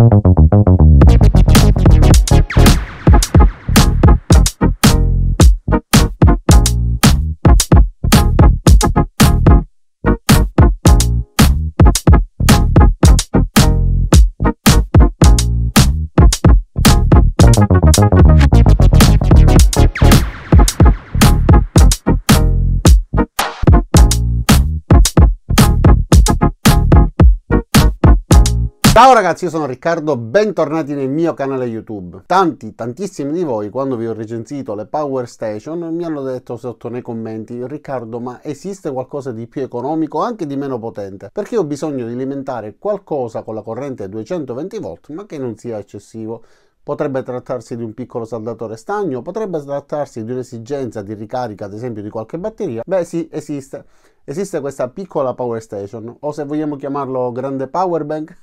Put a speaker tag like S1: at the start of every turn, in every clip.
S1: ¡Bueno, bueno, bueno Ciao ragazzi, io sono Riccardo, bentornati nel mio canale YouTube. Tanti, tantissimi di voi quando vi ho recensito le Power Station mi hanno detto sotto nei commenti Riccardo, ma esiste qualcosa di più economico, anche di meno potente? Perché ho bisogno di alimentare qualcosa con la corrente 220V, ma che non sia eccessivo. Potrebbe trattarsi di un piccolo saldatore stagno, potrebbe trattarsi di un'esigenza di ricarica, ad esempio, di qualche batteria. Beh sì, esiste esiste questa piccola power station o se vogliamo chiamarlo grande power bank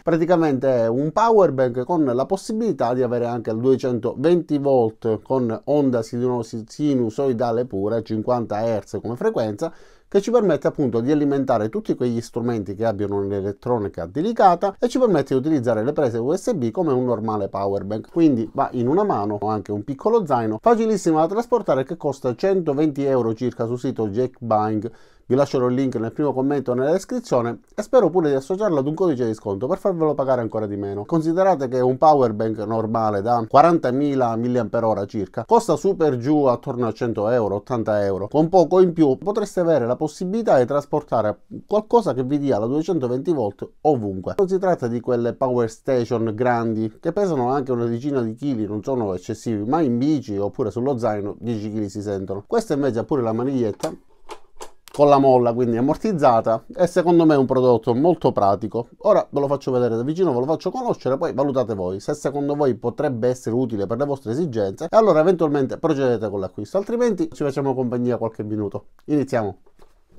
S1: praticamente è un power bank con la possibilità di avere anche il 220 volt con onda sinusoidale pura 50 Hz come frequenza che ci permette appunto di alimentare tutti quegli strumenti che abbiano un'elettronica delicata e ci permette di utilizzare le prese USB come un normale power bank. Quindi va in una mano o anche un piccolo zaino, facilissimo da trasportare che costa 120 euro circa sul sito Jackbuying. Vi lascerò il link nel primo commento nella descrizione e spero pure di associarlo ad un codice di sconto per farvelo pagare ancora di meno. Considerate che un power bank normale da 40.000 mAh circa costa super giù attorno a 100 euro, 80 euro. Con poco in più potreste avere la la possibilità di trasportare qualcosa che vi dia la 220 volt ovunque. Non si tratta di quelle power station grandi che pesano anche una decina di chili, non sono eccessivi, ma in bici oppure sullo zaino 10 kg si sentono. Questa invece ha pure la maniglietta con la molla quindi ammortizzata e secondo me è un prodotto molto pratico ora ve lo faccio vedere da vicino ve lo faccio conoscere poi valutate voi se secondo voi potrebbe essere utile per le vostre esigenze e allora eventualmente procedete con l'acquisto altrimenti ci facciamo compagnia qualche minuto iniziamo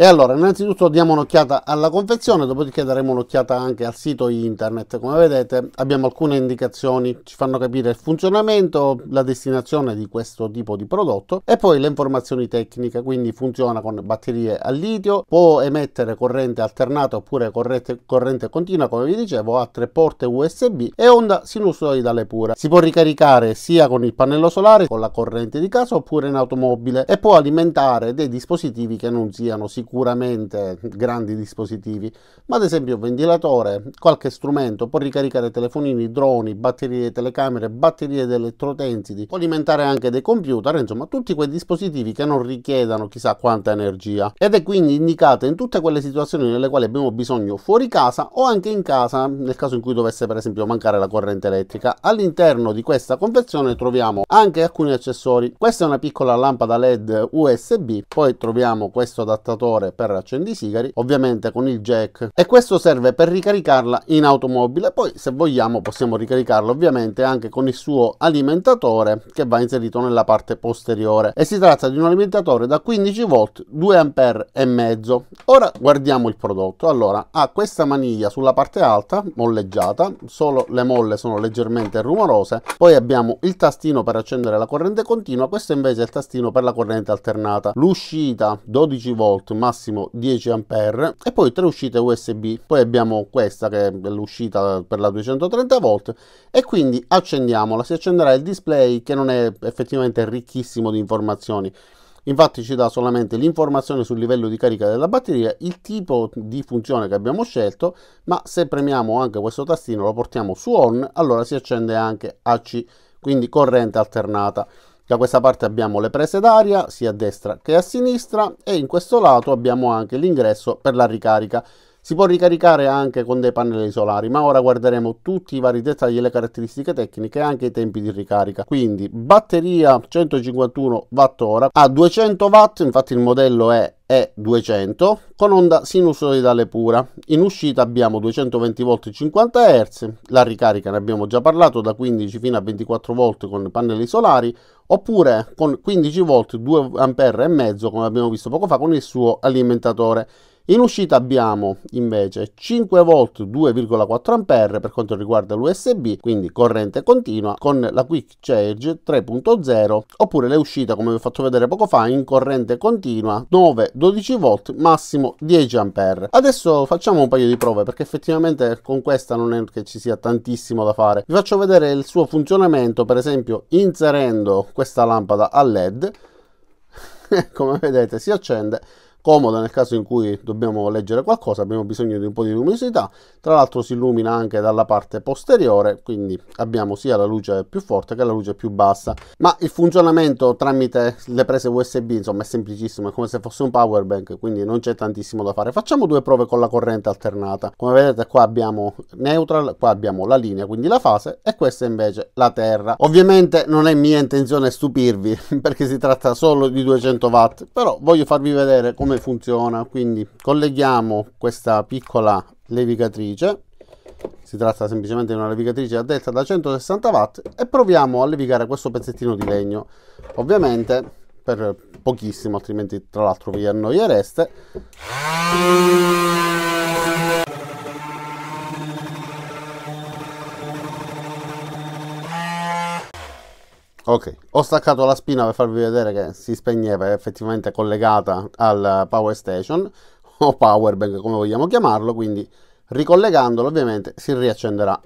S1: E allora, innanzitutto diamo un'occhiata alla confezione, dopodiché daremo un'occhiata anche al sito internet. Come vedete abbiamo alcune indicazioni, ci fanno capire il funzionamento, la destinazione di questo tipo di prodotto e poi le informazioni tecniche, quindi funziona con batterie a litio, può emettere corrente alternata oppure corrente, corrente continua, come vi dicevo, ha tre porte USB e onda sinusoidale pura. Si può ricaricare sia con il pannello solare, con la corrente di casa oppure in automobile e può alimentare dei dispositivi che non siano sicuri sicuramente grandi dispositivi, ma ad esempio un ventilatore, qualche strumento, può ricaricare telefonini, droni, batterie di telecamere, batterie di elettrotensiti, può alimentare anche dei computer, insomma tutti quei dispositivi che non richiedano chissà quanta energia. Ed è quindi indicata in tutte quelle situazioni nelle quali abbiamo bisogno fuori casa o anche in casa nel caso in cui dovesse per esempio mancare la corrente elettrica. All'interno di questa confezione troviamo anche alcuni accessori. Questa è una piccola lampada LED USB, poi troviamo questo adattatore ore per accendisigari, ovviamente con il jack. E questo serve per ricaricarla in automobile, poi se vogliamo possiamo ricaricarla ovviamente anche con il suo alimentatore che va inserito nella parte posteriore. E si tratta di un alimentatore da 15 volt, 2 ampere e mezzo. Ora guardiamo il prodotto. Allora, ha questa maniglia sulla parte alta, molleggiata, solo le molle sono leggermente rumorose. Poi abbiamo il tastino per accendere la corrente continua, questo invece è il tastino per la corrente alternata. L'uscita 12 volt, ma massimo 10 A e poi tre uscite USB. Poi abbiamo questa che è l'uscita per la 230 V e quindi accendiamola, si accenderà il display che non è effettivamente ricchissimo di informazioni. Infatti ci dà solamente l'informazione sul livello di carica della batteria, il tipo di funzione che abbiamo scelto, ma se premiamo anche questo tastino, lo portiamo su on, allora si accende anche AC, quindi corrente alternata. Da questa parte abbiamo le prese d'aria sia a destra che a sinistra e in questo lato abbiamo anche l'ingresso per la ricarica si può ricaricare anche con dei pannelli solari, ma ora guarderemo tutti i vari dettagli le caratteristiche tecniche e anche i tempi di ricarica. Quindi batteria 151 Wh a 200 Watt, infatti il modello è E200 con onda sinusoidale pura. In uscita abbiamo 220 V 50 Hz, la ricarica ne abbiamo già parlato da 15 fino a 24 V con pannelli solari oppure con 15 V 2 A e mezzo come abbiamo visto poco fa con il suo alimentatore. In uscita abbiamo invece 5 volt 2,4 A per quanto riguarda l'USB, quindi corrente continua, con la Quick Charge 3.0, oppure le uscite, come vi ho fatto vedere poco fa, in corrente continua 9-12 volt, massimo 10 A. Adesso facciamo un paio di prove, perché effettivamente con questa non è che ci sia tantissimo da fare. Vi faccio vedere il suo funzionamento, per esempio inserendo questa lampada a LED, come vedete si accende, comoda nel caso in cui dobbiamo leggere qualcosa, abbiamo bisogno di un po' di luminosità, tra l'altro si illumina anche dalla parte posteriore, quindi abbiamo sia la luce più forte che la luce più bassa, ma il funzionamento tramite le prese USB insomma è semplicissimo, è come se fosse un power bank, quindi non c'è tantissimo da fare. Facciamo due prove con la corrente alternata, come vedete qua abbiamo neutral, qua abbiamo la linea, quindi la fase, e questa invece la terra. Ovviamente non è mia intenzione stupirvi, perché si tratta solo di 200 watt, però voglio farvi vedere come funziona quindi colleghiamo questa piccola levigatrice si tratta semplicemente di una levigatrice a delta da 160 watt e proviamo a levigare questo pezzettino di legno ovviamente per pochissimo altrimenti tra l'altro vi annoiereste Ok, ho staccato la spina per farvi vedere che si spegneva, è effettivamente collegata al power station o power bank come vogliamo chiamarlo, quindi ricollegandolo ovviamente si riaccenderà.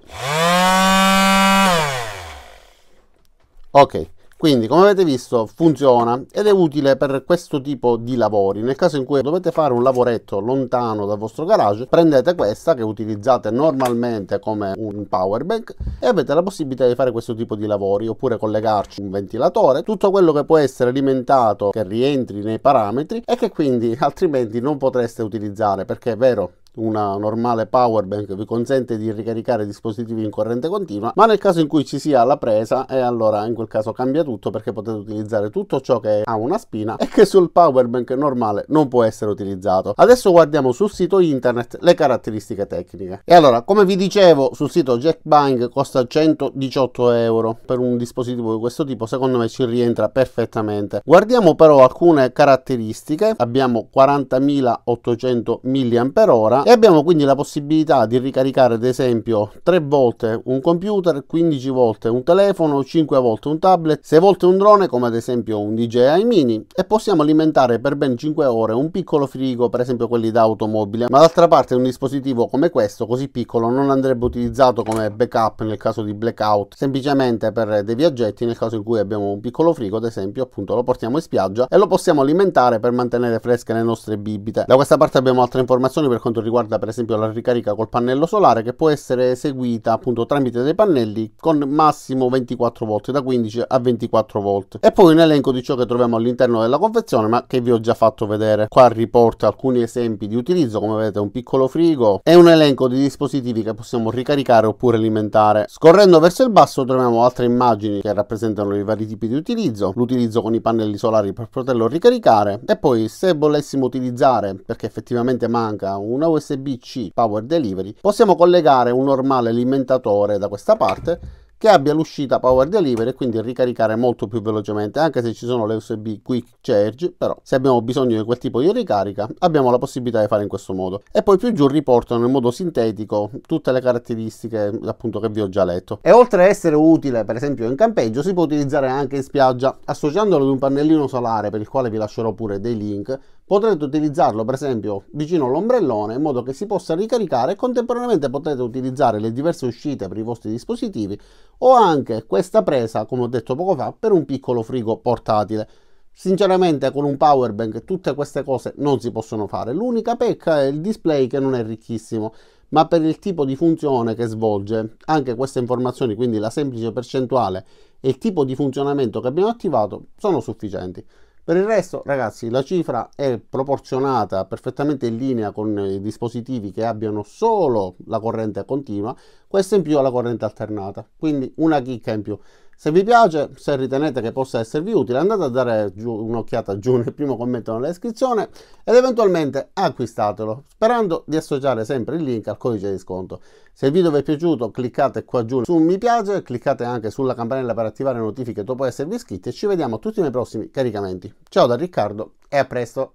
S1: Ok, quindi, come avete visto, funziona ed è utile per questo tipo di lavori. Nel caso in cui dovete fare un lavoretto lontano dal vostro garage, prendete questa che utilizzate normalmente come un power bank e avete la possibilità di fare questo tipo di lavori, oppure collegarci un ventilatore, tutto quello che può essere alimentato che rientri nei parametri e che quindi altrimenti non potreste utilizzare, perché è vero, una normale power bank vi consente di ricaricare dispositivi in corrente continua ma nel caso in cui ci sia la presa e eh, allora in quel caso cambia tutto perché potete utilizzare tutto ciò che ha una spina e che sul power bank normale non può essere utilizzato adesso guardiamo sul sito internet le caratteristiche tecniche e allora come vi dicevo sul sito jackbang costa 118 euro per un dispositivo di questo tipo secondo me ci rientra perfettamente guardiamo però alcune caratteristiche abbiamo 40.800 mAh e abbiamo quindi la possibilità di ricaricare ad esempio 3 volte un computer, 15 volte un telefono, 5 volte un tablet, 6 volte un drone come ad esempio un DJI Mini e possiamo alimentare per ben 5 ore un piccolo frigo per esempio quelli da automobile ma d'altra parte un dispositivo come questo così piccolo non andrebbe utilizzato come backup nel caso di blackout semplicemente per dei viaggetti nel caso in cui abbiamo un piccolo frigo ad esempio appunto lo portiamo in spiaggia e lo possiamo alimentare per mantenere fresche le nostre bibite da questa parte abbiamo altre informazioni per quanto riguarda riguarda per esempio la ricarica col pannello solare che può essere eseguita appunto tramite dei pannelli con massimo 24 volt da 15 a 24 volt e poi un elenco di ciò che troviamo all'interno della confezione ma che vi ho già fatto vedere qua riporta alcuni esempi di utilizzo come vedete un piccolo frigo e un elenco di dispositivi che possiamo ricaricare oppure alimentare scorrendo verso il basso troviamo altre immagini che rappresentano i vari tipi di utilizzo l'utilizzo con i pannelli solari per poterlo ricaricare e poi se volessimo utilizzare perché effettivamente manca una USB USB-C Power Delivery possiamo collegare un normale alimentatore da questa parte che abbia l'uscita Power Delivery e quindi ricaricare molto più velocemente, anche se ci sono le USB Quick Charge, però se abbiamo bisogno di quel tipo di ricarica abbiamo la possibilità di fare in questo modo. E poi più giù riportano in modo sintetico tutte le caratteristiche appunto che vi ho già letto. E oltre ad essere utile per esempio in campeggio si può utilizzare anche in spiaggia, associandolo ad un pannellino solare per il quale vi lascerò pure dei link, Potrete utilizzarlo per esempio vicino all'ombrellone in modo che si possa ricaricare e contemporaneamente potrete utilizzare le diverse uscite per i vostri dispositivi o anche questa presa, come ho detto poco fa, per un piccolo frigo portatile. Sinceramente con un power bank tutte queste cose non si possono fare, l'unica pecca è il display che non è ricchissimo, ma per il tipo di funzione che svolge, anche queste informazioni, quindi la semplice percentuale e il tipo di funzionamento che abbiamo attivato, sono sufficienti. Per il resto, ragazzi, la cifra è proporzionata perfettamente in linea con i dispositivi che abbiano solo la corrente continua, questa in più alla corrente alternata, quindi una chicca in più. Se vi piace, se ritenete che possa esservi utile, andate a dare un'occhiata giù nel primo commento nella descrizione ed eventualmente acquistatelo, sperando di associare sempre il link al codice di sconto. Se il video vi è piaciuto, cliccate qua giù su mi piace, cliccate anche sulla campanella per attivare le notifiche dopo esservi iscritti e ci vediamo tutti nei prossimi caricamenti. Ciao da Riccardo e a presto!